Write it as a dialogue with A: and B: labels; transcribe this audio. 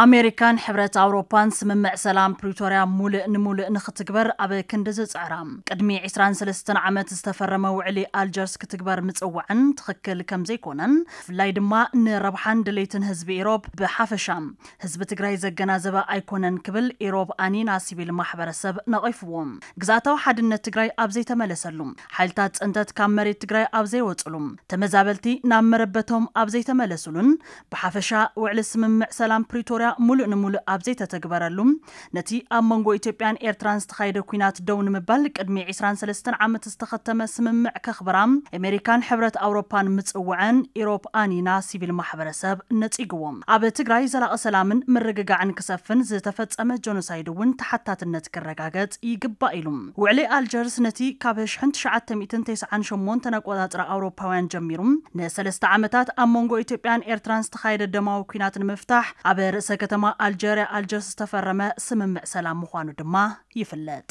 A: ኣሜሪካን ሕብረት ኣውሮፓን ስምምዕ ሰላም ፕሪቶርያ ሙሉእ ንሙሉእ ንክትግበር ኣብ ክንዲ ዝፅዕራ ቅድሚ 23 ዓመት ዝተፈረመ ውዕሊ ኣልጀርስ ክትግበር ምፅዋዕን ትኽክል ከም ዘይኮነን ብፍላይ ድማ ንረብሓን ድሌትን ህዝቢ ኢሮብ ብሓፈሻ ህዝቢ ትግራይ ዘገናዘበ ኣይኮነን ክብል ኢሮብ ኣኒና ሲቪል ማሕበረሰብ ነቒፍዎም ግዛታዊ ሓድነት ትግራይ ኣብ ዘይተመለሰሉ ሓይልታት ፅንተት ካብ መሬት ትግራይ ኣብ ዘይወፅሉ ተመዛበልቲ ናብ መረበቶም ኣብ ዘይተመለሱሉን ብሓፈሻ ውዕሊ ስምምዕ ሰላም ፕሪቶ ኮርያ ሙሉእ ንሙሉእ ኣብዘይ ተተግበረሉ ነቲ ኣብ መንጎ ኢትዮጵያን ኤርትራን ዝተኻየደ ኩናት ደው ንምባል ቅድሚ 23 ዓመት ዝተኸተመ ስምምዕ ከኽብራ ኣሜሪካን ሕብረት ኣውሮፓን ምፅውዐን ኢሮፕ ኣኒና ሲቪል ማሕበረሰብ ነፂግዎም ኣብ ትግራይ ዘላቒ ሰላምን ምርግጋዕን ክሰፍን ዝተፈፀመ ጆኖሳይድ እውን ተሓታትነት ክረጋገፅ ይግባእ ኢሉ ውዕሊ ኣልጀርስ ነቲ ካብ 1998 ኣቆፃፅራ ኣውሮፓውያን ጀሚሩ ንሰለስተ ዓመታት ኣብ መንጎ ኢትዮጵያን ኤርትራን ዝተኻየደ ደማዊ ኩናት ንምፍታሕ ኣብ ርእሰ ከተማ አልጀሪያ አልጀርስ ተፈረመ ስምምዕ ሰላም ምዃኑ ድማ ይፍለጥ